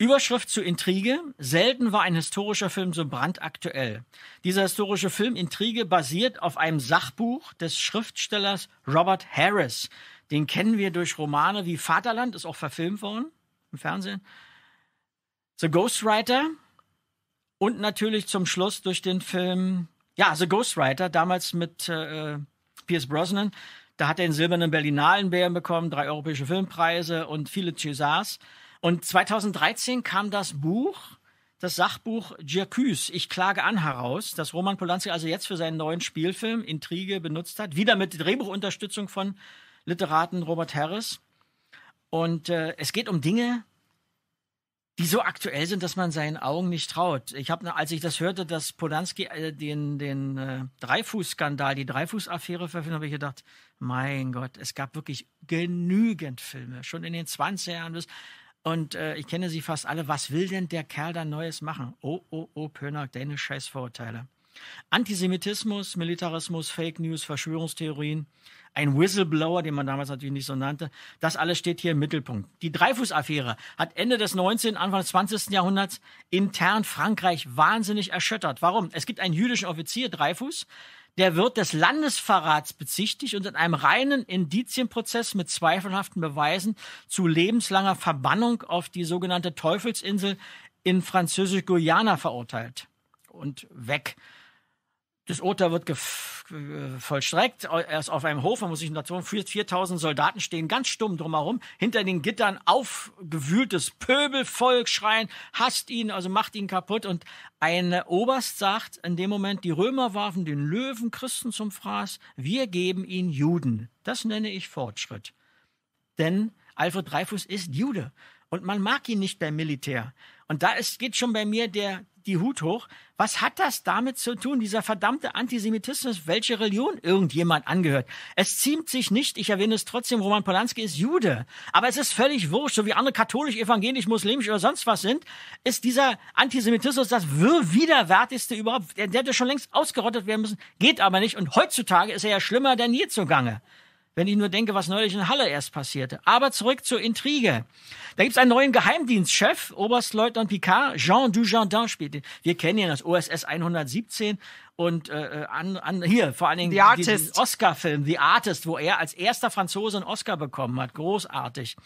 Überschrift zu Intrige. Selten war ein historischer Film so brandaktuell. Dieser historische Film Intrige basiert auf einem Sachbuch des Schriftstellers Robert Harris. Den kennen wir durch Romane wie Vaterland, ist auch verfilmt worden im Fernsehen. The Ghostwriter und natürlich zum Schluss durch den Film, ja, The Ghostwriter, damals mit äh, Pierce Brosnan. Da hat er den silbernen Berlinalenbären bekommen, drei europäische Filmpreise und viele Césars. Und 2013 kam das Buch, das Sachbuch Giacuse, Ich klage an heraus, das Roman Polanski also jetzt für seinen neuen Spielfilm Intrige benutzt hat, wieder mit Drehbuchunterstützung von Literaten Robert Harris. Und äh, es geht um Dinge, die so aktuell sind, dass man seinen Augen nicht traut. Ich habe, ne, als ich das hörte, dass Polanski äh, den, den äh, Dreifuß-Skandal, die Dreifuß-Affäre verfilmt, habe ich gedacht, mein Gott, es gab wirklich genügend Filme, schon in den 20er Jahren und äh, ich kenne sie fast alle. Was will denn der Kerl da Neues machen? Oh, oh, oh, Pönack, deine Scheißvorurteile. Antisemitismus, Militarismus, Fake News, Verschwörungstheorien, ein Whistleblower, den man damals natürlich nicht so nannte, das alles steht hier im Mittelpunkt. Die Dreifuß-Affäre hat Ende des 19., Anfang des 20. Jahrhunderts intern Frankreich wahnsinnig erschüttert. Warum? Es gibt einen jüdischen Offizier, Dreifuß, der wird des Landesverrats bezichtigt und in einem reinen Indizienprozess mit zweifelhaften Beweisen zu lebenslanger Verbannung auf die sogenannte Teufelsinsel in Französisch-Guyana verurteilt und weg. Das Urteil wird äh, vollstreckt. Er ist auf einem Hof, man muss sich dazu 4000 Soldaten stehen ganz stumm drumherum, hinter den Gittern aufgewühltes Pöbelvolk schreien, hasst ihn, also macht ihn kaputt. Und ein Oberst sagt in dem Moment, die Römer warfen den Löwen Christen zum Fraß, wir geben ihn Juden. Das nenne ich Fortschritt. Denn Alfred Dreyfus ist Jude und man mag ihn nicht beim Militär. Und da ist, geht schon bei mir der die Hut hoch. Was hat das damit zu tun, dieser verdammte Antisemitismus, welche Religion irgendjemand angehört? Es ziemt sich nicht, ich erwähne es trotzdem, Roman Polanski ist Jude. Aber es ist völlig wurscht, so wie andere katholisch, evangelisch, muslimisch oder sonst was sind, ist dieser Antisemitismus das widerwärtigste überhaupt. Der, der hätte schon längst ausgerottet werden müssen, geht aber nicht. Und heutzutage ist er ja schlimmer denn je zugange wenn ich nur denke, was neulich in Halle erst passierte. Aber zurück zur Intrige. Da gibt es einen neuen Geheimdienstchef, Oberstleutnant Picard, Jean Dujardin spielt ihn. Wir kennen ihn als OSS 117 und äh, äh, an, an, hier vor allen Dingen den Oscar-Film The Artist, wo er als erster Franzose einen Oscar bekommen hat. Großartig.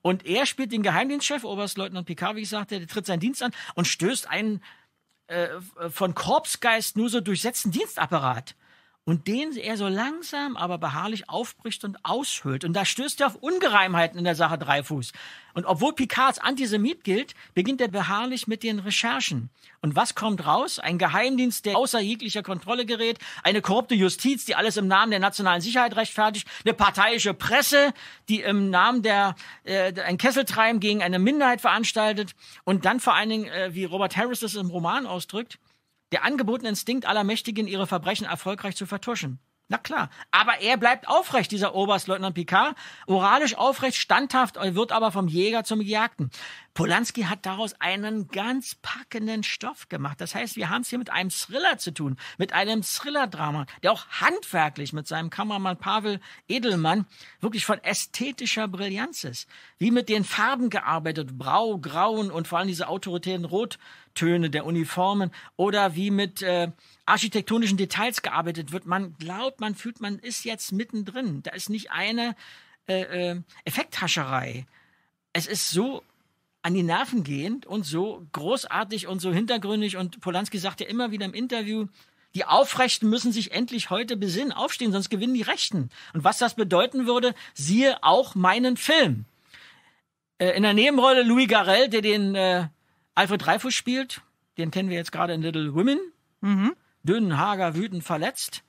Und er spielt den Geheimdienstchef, Oberstleutnant Picard, wie ich sagte, der tritt seinen Dienst an und stößt einen äh, von Korpsgeist nur so durchsetzten Dienstapparat und den er so langsam, aber beharrlich aufbricht und aushöhlt. Und da stößt er auf Ungereimheiten in der Sache Dreifuß. Und obwohl Picards Antisemit gilt, beginnt er beharrlich mit den Recherchen. Und was kommt raus? Ein Geheimdienst, der außer jeglicher Kontrolle gerät, eine korrupte Justiz, die alles im Namen der nationalen Sicherheit rechtfertigt, eine parteiische Presse, die im Namen der äh, ein Kesseltreiben gegen eine Minderheit veranstaltet und dann vor allen Dingen, äh, wie Robert Harris das im Roman ausdrückt, der angebotene Instinkt aller Mächtigen, ihre Verbrechen erfolgreich zu vertuschen. Na klar, aber er bleibt aufrecht, dieser Oberstleutnant Picard, moralisch aufrecht, standhaft, wird aber vom Jäger zum Gejagten. Polanski hat daraus einen ganz packenden Stoff gemacht. Das heißt, wir haben es hier mit einem Thriller zu tun, mit einem Thriller-Drama, der auch handwerklich mit seinem Kameramann Pavel Edelmann wirklich von ästhetischer Brillanz ist. Wie mit den Farben gearbeitet, Brau, Grauen und vor allem diese autoritären Rot- Töne der Uniformen oder wie mit äh, architektonischen Details gearbeitet wird. Man glaubt, man fühlt, man ist jetzt mittendrin. Da ist nicht eine äh, äh, Effekthascherei. Es ist so an die Nerven gehend und so großartig und so hintergründig. Und Polanski sagt ja immer wieder im Interview, die Aufrechten müssen sich endlich heute besinnen, aufstehen, sonst gewinnen die Rechten. Und was das bedeuten würde, siehe auch meinen Film. Äh, in der Nebenrolle Louis Garrel, der den äh, Alfred Dreyfus spielt, den kennen wir jetzt gerade in Little Women. Mhm. Dünn, hager, wütend, verletzt.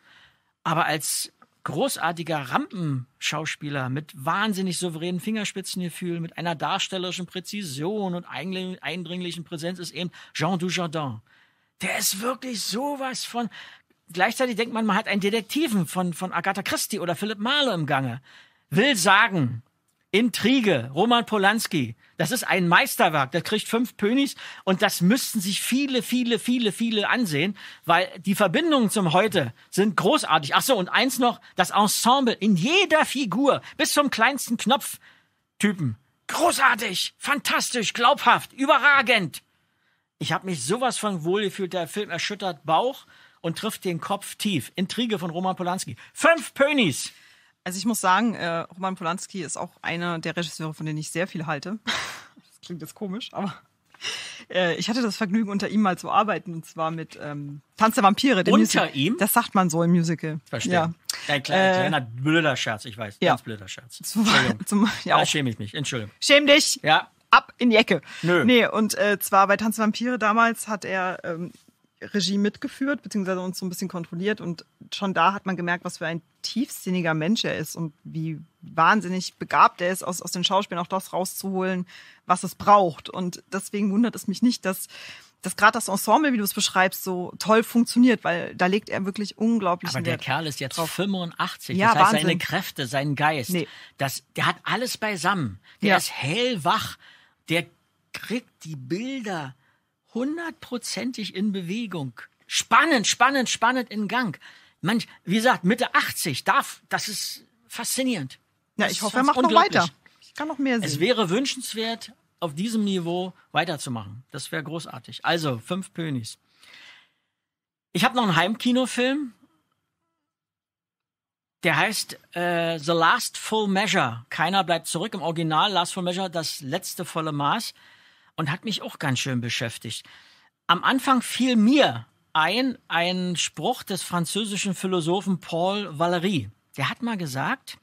Aber als großartiger Rampenschauspieler mit wahnsinnig souveränen Fingerspitzengefühl, mit einer darstellerischen Präzision und eindringlichen Präsenz ist eben Jean Dujardin. Der ist wirklich sowas von. Gleichzeitig denkt man, man hat einen Detektiven von, von Agatha Christie oder Philipp Marlowe im Gange. Will sagen, Intrige, Roman Polanski. Das ist ein Meisterwerk. Der kriegt fünf Pönis und das müssten sich viele, viele, viele, viele ansehen, weil die Verbindungen zum Heute sind großartig. Ach so, und eins noch, das Ensemble in jeder Figur bis zum kleinsten Knopftypen. Großartig, fantastisch, glaubhaft, überragend. Ich habe mich sowas von wohlgefühlt. Der Film erschüttert Bauch und trifft den Kopf tief. Intrige von Roman Polanski. Fünf Pönis. Also ich muss sagen, äh, Roman Polanski ist auch einer der Regisseure, von denen ich sehr viel halte. Das klingt jetzt komisch, aber äh, ich hatte das Vergnügen, unter ihm mal zu arbeiten, und zwar mit ähm, Tanz der Vampire. unter Musical. ihm? Das sagt man so im Musical. Verstehe. Ja. Ein äh, kleiner, äh, blöder Scherz, ich weiß. Ja. Ganz blöder Scherz. Entschuldigung. Zum, ja, da schäme ich mich. Entschuldigung. Schäm dich! Ja. Ab in die Ecke. Nö. Nee, und äh, zwar bei Tanz der Vampire damals hat er ähm, Regie mitgeführt, beziehungsweise uns so ein bisschen kontrolliert. Und schon da hat man gemerkt, was für ein tiefsinniger Mensch er ist und wie wahnsinnig begabt er ist, aus, aus den Schauspielen auch das rauszuholen, was es braucht. Und deswegen wundert es mich nicht, dass, dass gerade das Ensemble, wie du es beschreibst, so toll funktioniert, weil da legt er wirklich unglaublich Aber der Kerl ist jetzt drauf. 85, ja, das heißt, Wahnsinn. seine Kräfte, sein Geist, nee. das, der hat alles beisammen. Der ja. ist hellwach, der kriegt die Bilder hundertprozentig in Bewegung. Spannend, spannend, spannend in Gang. Manch, wie gesagt, Mitte 80 darf, das ist faszinierend. Ja, ich hoffe, er macht noch weiter. Ich kann noch mehr sehen. Es wäre wünschenswert, auf diesem Niveau weiterzumachen. Das wäre großartig. Also, fünf Pönis. Ich habe noch einen Heimkinofilm. Der heißt äh, The Last Full Measure. Keiner bleibt zurück. Im Original Last Full Measure, das letzte volle Maß und hat mich auch ganz schön beschäftigt. Am Anfang fiel mir ein, ein Spruch des französischen Philosophen Paul Valéry. Der hat mal gesagt,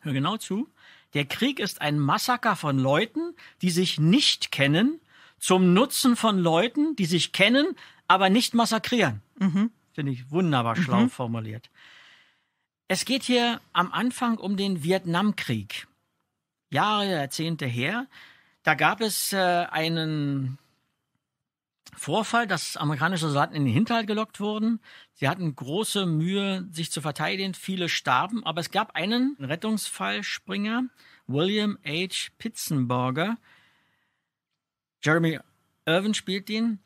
hör genau zu, der Krieg ist ein Massaker von Leuten, die sich nicht kennen, zum Nutzen von Leuten, die sich kennen, aber nicht massakrieren. Mhm. Finde ich wunderbar schlau mhm. formuliert. Es geht hier am Anfang um den Vietnamkrieg. Jahre, Jahrzehnte her. Da gab es äh, einen Vorfall, dass amerikanische Soldaten in den Hinterhalt gelockt wurden. Sie hatten große Mühe, sich zu verteidigen. Viele starben, aber es gab einen Rettungsfallspringer, William H. Pitzenborger. Jeremy Irvin spielt ihn.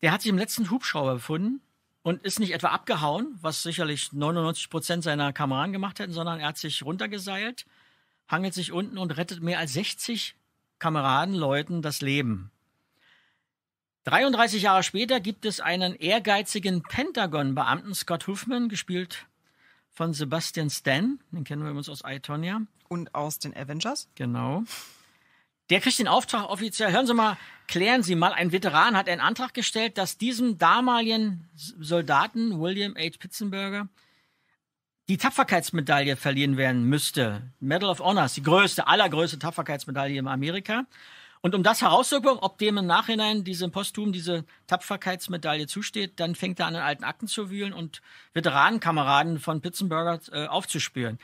Der hat sich im letzten Hubschrauber befunden und ist nicht etwa abgehauen, was sicherlich 99 Prozent seiner Kameraden gemacht hätten, sondern er hat sich runtergeseilt, hangelt sich unten und rettet mehr als 60 Kameraden, Leuten das Leben. 33 Jahre später gibt es einen ehrgeizigen Pentagon-Beamten, Scott Huffman, gespielt von Sebastian Stan, den kennen wir uns aus Itonia. Und aus den Avengers. Genau. Der kriegt den Auftrag offiziell, hören Sie mal, klären Sie mal, ein Veteran hat einen Antrag gestellt, dass diesem damaligen Soldaten, William H. Pitzenberger, die Tapferkeitsmedaille verliehen werden müsste. Medal of Honors, die größte, allergrößte Tapferkeitsmedaille in Amerika. Und um das herauszubekommen, ob dem im Nachhinein diesem Posthum diese Tapferkeitsmedaille zusteht, dann fängt er an, in alten Akten zu wühlen und Veteranenkameraden von Pitzenberger äh, aufzuspüren.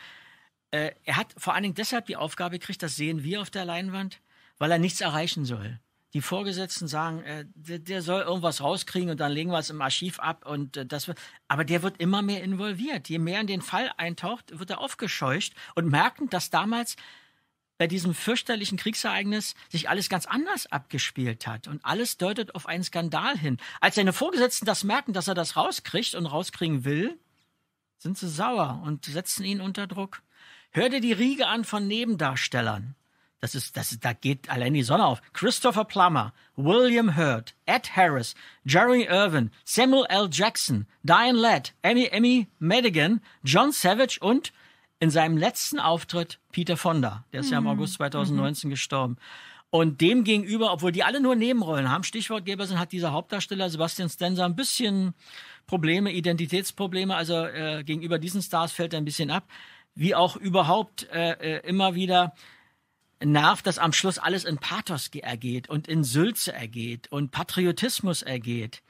Äh, er hat vor allen Dingen deshalb die Aufgabe gekriegt, das sehen wir auf der Leinwand, weil er nichts erreichen soll die Vorgesetzten sagen, äh, der, der, soll irgendwas rauskriegen und dann legen wir es im Archiv ab und äh, das wird, aber der wird immer mehr involviert. Je mehr in den Fall eintaucht, wird er aufgescheucht und merken, dass damals bei diesem fürchterlichen Kriegsereignis sich alles ganz anders abgespielt hat und alles deutet auf einen Skandal hin. Als seine Vorgesetzten das merken, dass er das rauskriegt und rauskriegen will, sind sie sauer und setzen ihn unter Druck. Hör dir die Riege an von Nebendarstellern. Das ist, das ist, da geht allein die Sonne auf. Christopher Plummer, William Hurt, Ed Harris, Jerry Irvin, Samuel L. Jackson, Diane Ladd, Emmy, Emmy Madigan, John Savage und in seinem letzten Auftritt Peter Fonda. Der ist mhm. ja im mhm. August 2019 mhm. gestorben. Und dem gegenüber, obwohl die alle nur Nebenrollen haben, Stichwortgeber sind, hat dieser Hauptdarsteller Sebastian Stenser ein bisschen Probleme, Identitätsprobleme. Also äh, gegenüber diesen Stars fällt er ein bisschen ab. Wie auch überhaupt äh, äh immer wieder nervt, dass am Schluss alles in Pathos ergeht und in Sülze ergeht und Patriotismus ergeht.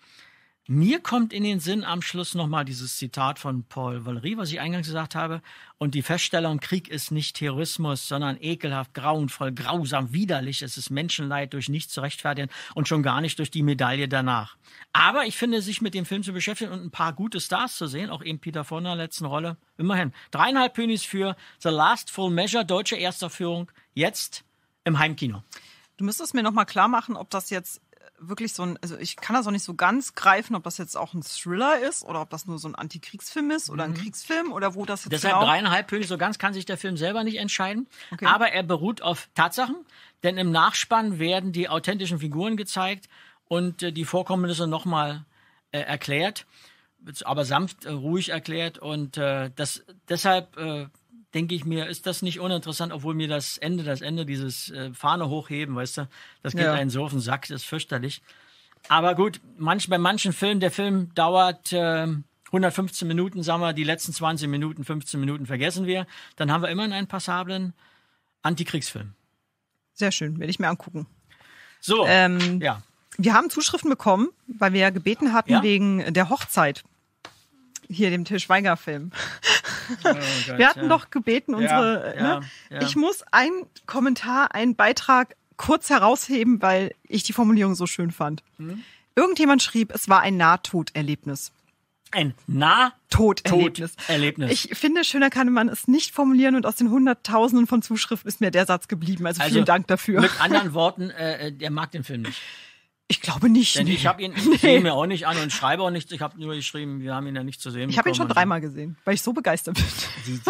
Mir kommt in den Sinn am Schluss nochmal dieses Zitat von Paul Valery, was ich eingangs gesagt habe, und die Feststellung, Krieg ist nicht Terrorismus, sondern ekelhaft, grauenvoll, grausam, widerlich. Es ist Menschenleid durch nichts zu rechtfertigen und schon gar nicht durch die Medaille danach. Aber ich finde, sich mit dem Film zu beschäftigen und ein paar gute Stars zu sehen, auch eben Peter von der letzten Rolle, immerhin. Dreieinhalb Pönis für The Last Full Measure, deutsche Ersterführung, jetzt im Heimkino. Du müsstest mir nochmal klar machen, ob das jetzt wirklich so ein, also ich kann das auch nicht so ganz greifen, ob das jetzt auch ein Thriller ist oder ob das nur so ein Antikriegsfilm ist oder ein mhm. Kriegsfilm oder wo das jetzt Deshalb genau dreieinhalb Pöli, so ganz kann sich der Film selber nicht entscheiden. Okay. Aber er beruht auf Tatsachen, denn im Nachspann werden die authentischen Figuren gezeigt und äh, die Vorkommnisse nochmal äh, erklärt, aber sanft äh, ruhig erklärt und äh, das deshalb äh, denke ich mir, ist das nicht uninteressant, obwohl mir das Ende, das Ende dieses äh, Fahne hochheben, weißt du, das geht ja. einen so auf den Sack, das ist fürchterlich. Aber gut, manch, bei manchen Filmen, der Film dauert äh, 115 Minuten, sagen wir, die letzten 20 Minuten, 15 Minuten vergessen wir. Dann haben wir immer einen passablen Antikriegsfilm. Sehr schön, werde ich mir angucken. So, ähm, ja. Wir haben Zuschriften bekommen, weil wir gebeten hatten ja? wegen der Hochzeit hier dem Til Schweiger Film. Oh Gott, wir hatten ja. doch gebeten, unsere. Ja, ne? ja, ich muss einen Kommentar, einen Beitrag kurz herausheben, weil ich die Formulierung so schön fand. Hm? Irgendjemand schrieb, es war ein Nahtoderlebnis. Ein Nahtoderlebnis. Erlebnis. Ich finde, schöner kann man es nicht formulieren und aus den Hunderttausenden von Zuschriften ist mir der Satz geblieben. Also, also vielen Dank dafür. Mit anderen Worten, äh, äh der mag den Film nicht. Ich glaube nicht. Denn nee. ich habe ihn, ich nee. mir auch nicht an und schreibe auch nichts. Ich habe nur geschrieben, wir haben ihn ja nicht zu sehen. Ich habe ihn schon also dreimal so. gesehen, weil ich so begeistert bin.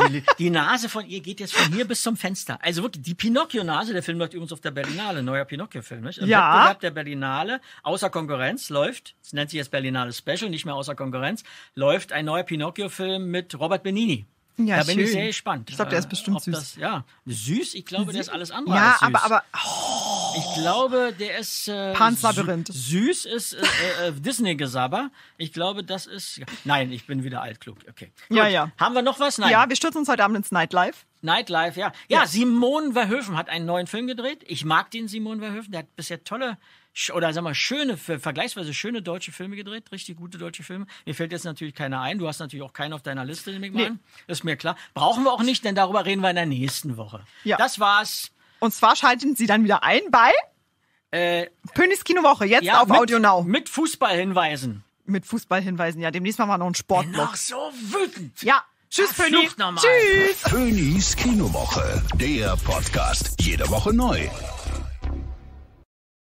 Die, die, die, Nase von ihr geht jetzt von hier bis zum Fenster. Also wirklich, die Pinocchio-Nase, der Film läuft übrigens auf der Berlinale, neuer Pinocchio-Film. Nicht? Im ja. Wettbewerb der Berlinale, außer Konkurrenz, läuft, es nennt sich jetzt Berlinale Special, nicht mehr außer Konkurrenz, läuft ein neuer Pinocchio-Film mit Robert Benini. Ja, da schön. bin ich sehr gespannt. Ich glaube, der ist äh, bestimmt Ob süß. Das, ja, süß, ich glaube, der ist alles andere ja, als süß. Ja, aber, aber. Oh. Ich glaube, der ist. Äh, Pans Süß ist äh, äh, äh disney gesabber Ich glaube, das ist. Nein, ich bin wieder altklug. Okay. Gut. Ja, ja. Haben wir noch was? Nein. Ja, wir stürzen uns heute Abend ins Nightlife. Nightlife, ja. Ja, ja. Simon Verhöfen hat einen neuen Film gedreht. Ich mag den Simon Verhöfen. Der hat bisher tolle oder sag mal, schöne, vergleichsweise schöne deutsche Filme gedreht, richtig gute deutsche Filme. Mir fällt jetzt natürlich keiner ein. Du hast natürlich auch keinen auf deiner Liste, nehme ich mal nee. Ist mir klar. Brauchen wir auch nicht, denn darüber reden wir in der nächsten Woche. Ja. Das war's. Und zwar schalten Sie dann wieder ein bei äh, Pönis Kinowoche, jetzt ja, auf mit, Audio Now. Mit Fußballhinweisen. Mit Fußballhinweisen, ja. Demnächst machen wir noch einen Sportblock. Noch so wütend. Ja. Tschüss, Pöni. Tschüss. Pönis Kinowoche, der Podcast. Jede Woche neu.